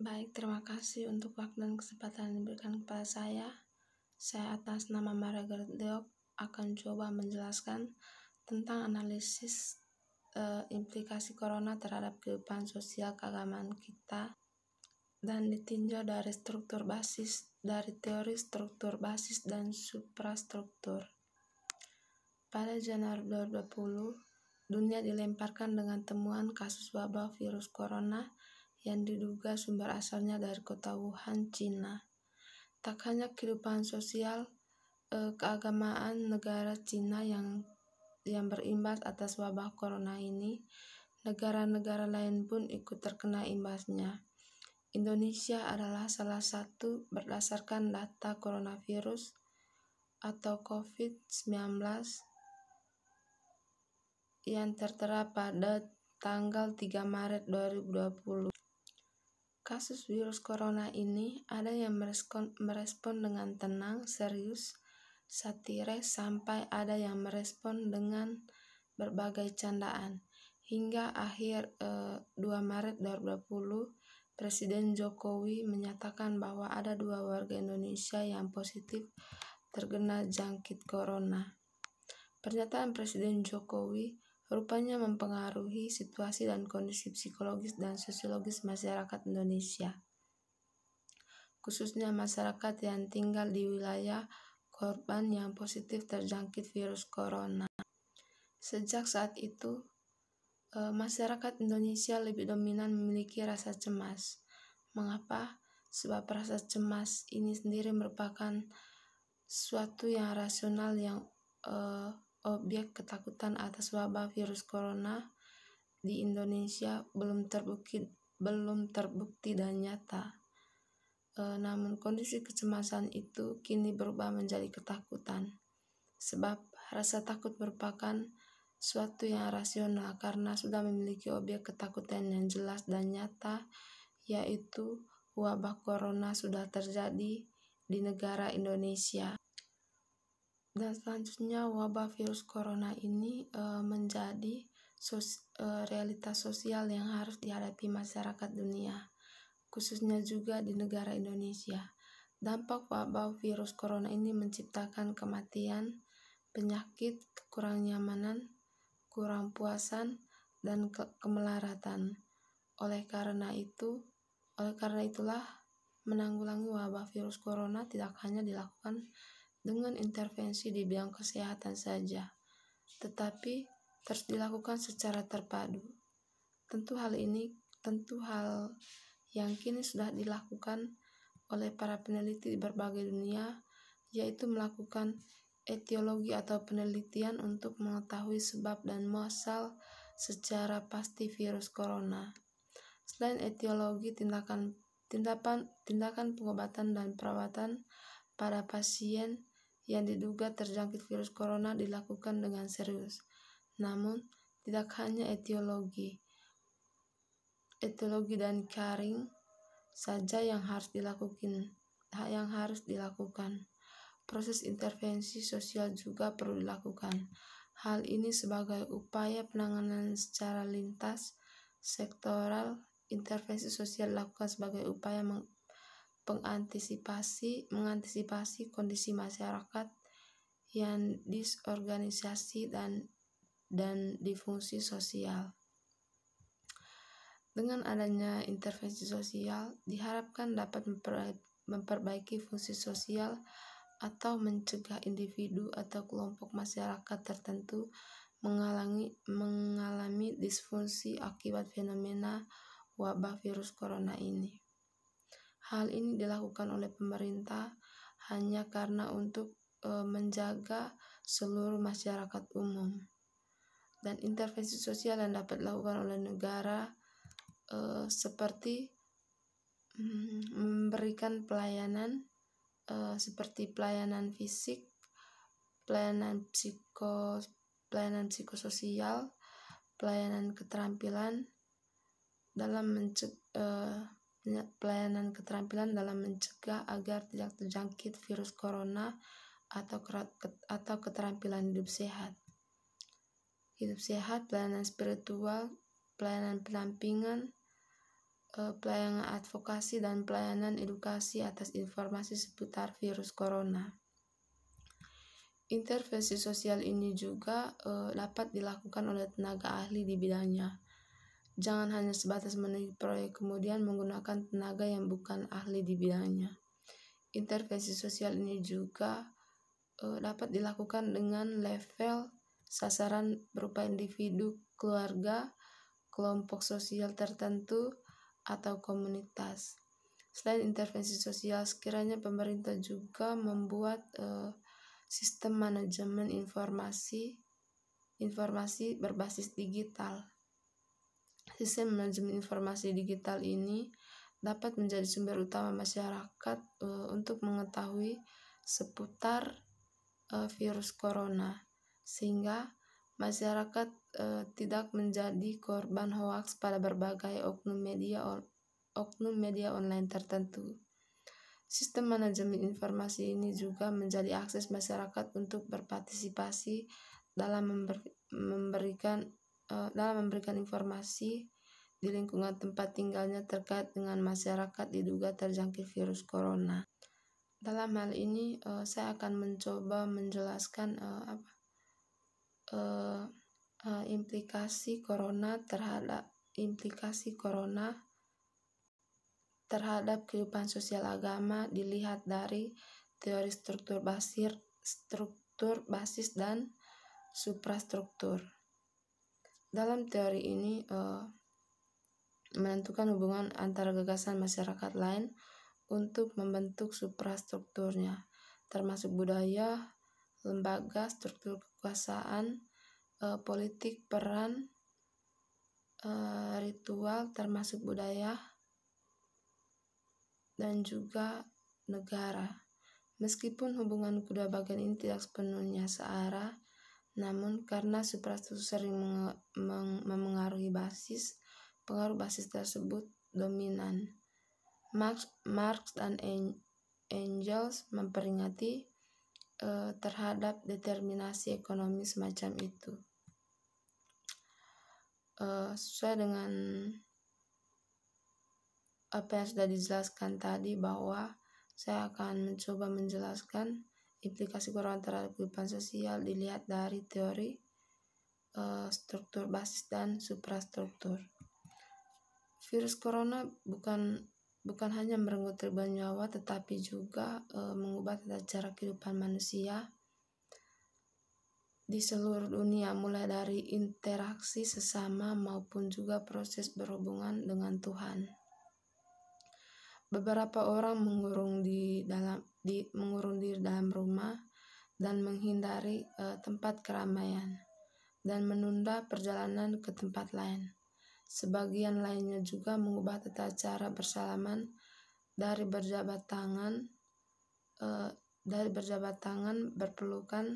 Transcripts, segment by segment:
Baik, terima kasih untuk waktu dan kesempatan yang diberikan kepada saya. Saya atas nama Mara Gerdeok akan coba menjelaskan tentang analisis e, implikasi corona terhadap kehidupan sosial keagamaan kita dan ditinjau dari struktur basis dari teori struktur basis dan suprastruktur. Pada Januari 2020, dunia dilemparkan dengan temuan kasus wabah virus corona yang diduga sumber asalnya dari kota Wuhan, Cina. Tak hanya kehidupan sosial, eh, keagamaan negara Cina yang yang berimbas atas wabah corona ini, negara-negara lain pun ikut terkena imbasnya. Indonesia adalah salah satu berdasarkan data coronavirus atau COVID-19 yang tertera pada tanggal 3 Maret 2020 kasus virus corona ini ada yang merespon, merespon dengan tenang, serius, satire, sampai ada yang merespon dengan berbagai candaan. Hingga akhir eh, 2 Maret 2020, Presiden Jokowi menyatakan bahwa ada dua warga Indonesia yang positif terkena jangkit corona. Pernyataan Presiden Jokowi rupanya mempengaruhi situasi dan kondisi psikologis dan sosiologis masyarakat Indonesia, khususnya masyarakat yang tinggal di wilayah korban yang positif terjangkit virus corona. Sejak saat itu, eh, masyarakat Indonesia lebih dominan memiliki rasa cemas. Mengapa? Sebab rasa cemas ini sendiri merupakan suatu yang rasional yang uh, objek ketakutan atas wabah virus corona di Indonesia belum terbukti belum terbukti dan nyata. E, namun kondisi kecemasan itu kini berubah menjadi ketakutan. Sebab rasa takut merupakan suatu yang rasional karena sudah memiliki objek ketakutan yang jelas dan nyata, yaitu wabah corona sudah terjadi di negara Indonesia dan selanjutnya wabah virus corona ini e, menjadi sos, e, realitas sosial yang harus dihadapi masyarakat dunia, khususnya juga di negara Indonesia. Dampak wabah virus corona ini menciptakan kematian, penyakit, kurang nyamanan, kurang puasan, dan ke kemelaratan. Oleh karena itu, oleh karena itulah menanggulangi wabah virus corona tidak hanya dilakukan dengan intervensi di bidang kesehatan saja, tetapi terus dilakukan secara terpadu. Tentu hal ini tentu hal yang kini sudah dilakukan oleh para peneliti di berbagai dunia, yaitu melakukan etiologi atau penelitian untuk mengetahui sebab dan masal secara pasti virus corona. Selain etiologi, tindakan tindakan tindakan pengobatan dan perawatan pada pasien yang diduga terjangkit virus corona dilakukan dengan serius. Namun, tidak hanya etiologi, etiologi dan caring saja yang harus dilakukan, yang harus dilakukan. Proses intervensi sosial juga perlu dilakukan. Hal ini sebagai upaya penanganan secara lintas sektoral intervensi sosial dilakukan sebagai upaya pengantisipasi mengantisipasi kondisi masyarakat yang disorganisasi dan dan difungsi sosial. Dengan adanya intervensi sosial, diharapkan dapat memperbaiki fungsi sosial atau mencegah individu atau kelompok masyarakat tertentu mengalami, mengalami disfungsi akibat fenomena wabah virus corona ini. Hal ini dilakukan oleh pemerintah hanya karena untuk e, menjaga seluruh masyarakat umum dan intervensi sosial yang dapat dilakukan oleh negara e, seperti mm, memberikan pelayanan e, seperti pelayanan fisik, pelayanan psiko pelayanan psikososial, pelayanan keterampilan dalam mencegah pelayanan keterampilan dalam mencegah agar tidak terjangkit virus corona atau atau keterampilan hidup sehat. Hidup sehat, pelayanan spiritual, pelayanan pendampingan, eh, pelayanan advokasi dan pelayanan edukasi atas informasi seputar virus corona. Intervensi sosial ini juga eh, dapat dilakukan oleh tenaga ahli di bidangnya Jangan hanya sebatas meneliti proyek kemudian menggunakan tenaga yang bukan ahli di bidangnya. Intervensi sosial ini juga uh, dapat dilakukan dengan level sasaran berupa individu, keluarga, kelompok sosial tertentu, atau komunitas. Selain intervensi sosial, sekiranya pemerintah juga membuat uh, sistem manajemen informasi informasi berbasis digital Sistem manajemen informasi digital ini dapat menjadi sumber utama masyarakat uh, untuk mengetahui seputar uh, virus corona, sehingga masyarakat uh, tidak menjadi korban hoaks pada berbagai oknum media oknum media online tertentu. Sistem manajemen informasi ini juga menjadi akses masyarakat untuk berpartisipasi dalam memberikan Eh, dalam memberikan informasi di lingkungan tempat tinggalnya terkait dengan masyarakat diduga terjangkit virus corona. Dalam hal ini uh, saya akan mencoba menjelaskan uh, apa uh, uh, implikasi corona terhadap implikasi corona terhadap kehidupan sosial agama dilihat dari teori struktur basir struktur basis dan suprastruktur. Dalam teori ini uh, menentukan hubungan antara gagasan masyarakat lain untuk membentuk suprastrukturnya, termasuk budaya, lembaga, struktur kekuasaan, uh, politik, peran, uh, ritual, termasuk budaya, dan juga negara. Meskipun hubungan kedua bagian ini tidak sepenuhnya searah, namun karena suprastruktur sering memengaruhi basis, pengaruh basis tersebut dominan. Marx, Marx dan Engels memperingati uh, terhadap determinasi ekonomi semacam itu. Uh, sesuai dengan apa yang sudah dijelaskan tadi bahwa saya akan mencoba menjelaskan implikasi korban terhadap kehidupan sosial dilihat dari teori uh, struktur basis dan suprastruktur. Virus corona bukan bukan hanya merenggut ribuan nyawa tetapi juga uh, mengubah tata cara kehidupan manusia di seluruh dunia mulai dari interaksi sesama maupun juga proses berhubungan dengan Tuhan. Beberapa orang mengurung di dalam di mengurung diri dalam rumah dan menghindari uh, tempat keramaian dan menunda perjalanan ke tempat lain. Sebagian lainnya juga mengubah tata cara bersalaman dari berjabat tangan uh, dari berjabat tangan berpelukan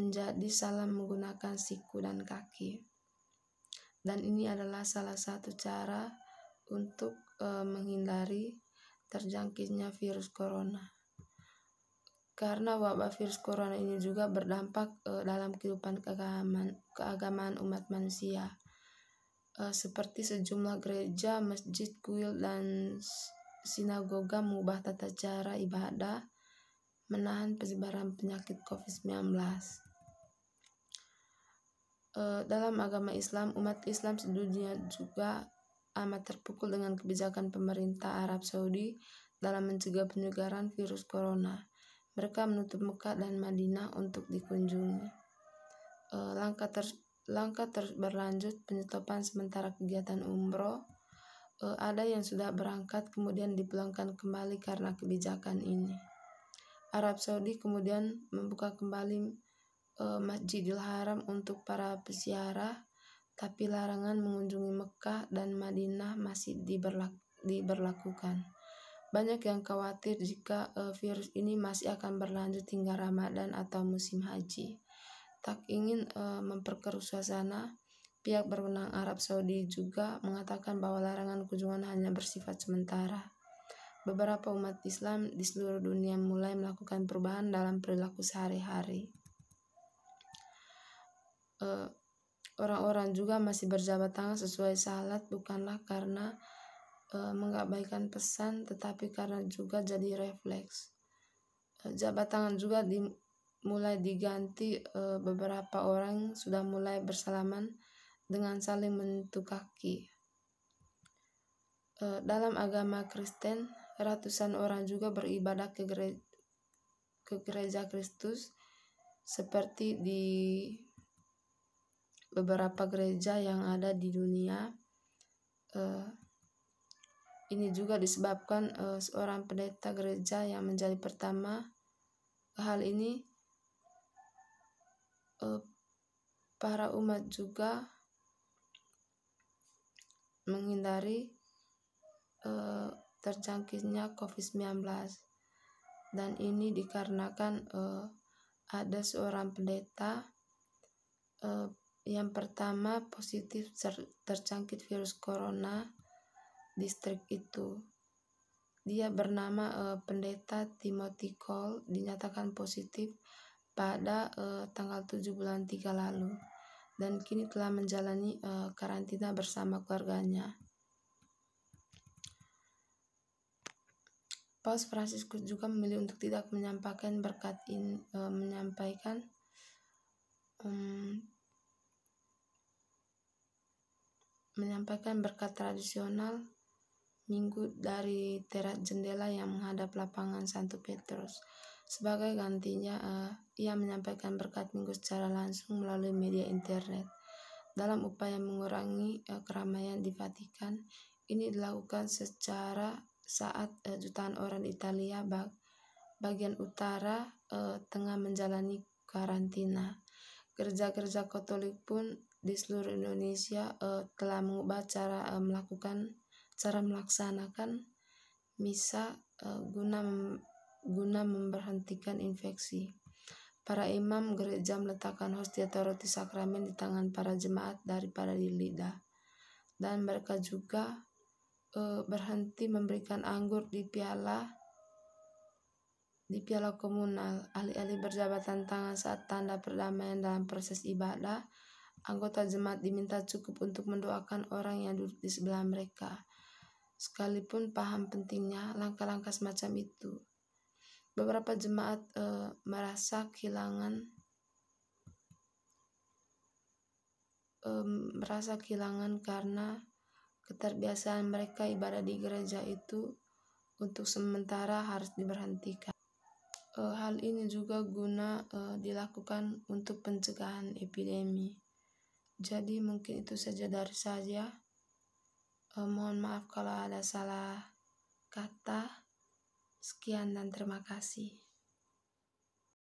menjadi salam menggunakan siku dan kaki. Dan ini adalah salah satu cara untuk uh, menghindari terjangkitnya virus corona karena wabah virus corona ini juga berdampak e, dalam kehidupan keagamaan, keagamaan umat manusia e, seperti sejumlah gereja, masjid, kuil dan sinagoga mengubah tata cara ibadah menahan penyebaran penyakit COVID-19. E, eh, dalam agama Islam, umat Islam sedunia juga amat terpukul dengan kebijakan pemerintah Arab Saudi dalam mencegah penyebaran virus corona mereka menutup Mekah dan Madinah untuk dikunjungi. Eh, langkah ter, langkah ter, berlanjut penyetopan sementara kegiatan umroh. Eh, ada yang sudah berangkat kemudian dipulangkan kembali karena kebijakan ini. Arab Saudi kemudian membuka kembali e, Masjidil Haram untuk para peziarah, tapi larangan mengunjungi Mekah dan Madinah masih diberlak, diberlakukan. Banyak yang khawatir jika uh, virus ini masih akan berlanjut hingga Ramadan atau musim haji. Tak ingin uh, memperkeruh suasana, pihak berwenang Arab Saudi juga mengatakan bahwa larangan kunjungan hanya bersifat sementara. Beberapa umat Islam di seluruh dunia mulai melakukan perubahan dalam perilaku sehari-hari. Uh, Orang-orang juga masih berjabat tangan sesuai salat bukanlah karena e, mengabaikan pesan tetapi karena juga jadi refleks e, jabat tangan juga di, mulai diganti e, beberapa orang sudah mulai bersalaman dengan saling menyentuh kaki e, dalam agama Kristen ratusan orang juga beribadah ke gereja, ke gereja Kristus seperti di beberapa gereja yang ada di dunia eh, ini juga disebabkan uh, seorang pendeta gereja yang menjadi pertama. Hal ini uh, para umat juga menghindari uh, terjangkitnya COVID-19 dan ini dikarenakan uh, ada seorang pendeta uh, yang pertama positif ter terjangkit virus corona distrik itu. Dia bernama uh, Pendeta Timothy Cole dinyatakan positif pada uh, tanggal 7 bulan 3 lalu dan kini telah menjalani uh, karantina bersama keluarganya. Paus Fransiskus juga memilih untuk tidak menyampaikan berkat in, uh, menyampaikan um, menyampaikan berkat tradisional minggu dari terat jendela yang menghadap lapangan Santo Petrus. Sebagai gantinya, uh, ia menyampaikan berkat minggu secara langsung melalui media internet. Dalam upaya mengurangi uh, keramaian di Vatikan, ini dilakukan secara saat uh, jutaan orang Italia bag bagian utara uh, tengah menjalani karantina. Kerja-kerja Katolik pun di seluruh Indonesia uh, telah mengubah cara uh, melakukan cara melaksanakan misa eh, guna guna memberhentikan infeksi. Para imam gereja meletakkan hostia atau roti sakramen di tangan para jemaat daripada di lidah. Dan mereka juga e, berhenti memberikan anggur di piala di piala komunal. Alih-alih berjabatan tangan saat tanda perdamaian dalam proses ibadah, anggota jemaat diminta cukup untuk mendoakan orang yang duduk di sebelah mereka sekalipun paham pentingnya langkah-langkah semacam itu. Beberapa jemaat e, merasa kehilangan e, merasa kehilangan karena keterbiasaan mereka ibadah di gereja itu untuk sementara harus diberhentikan. E, hal ini juga guna e, dilakukan untuk pencegahan epidemi. Jadi mungkin itu saja dari saya eh, mohon maaf kalau ada salah kata. Sekian dan terima kasih.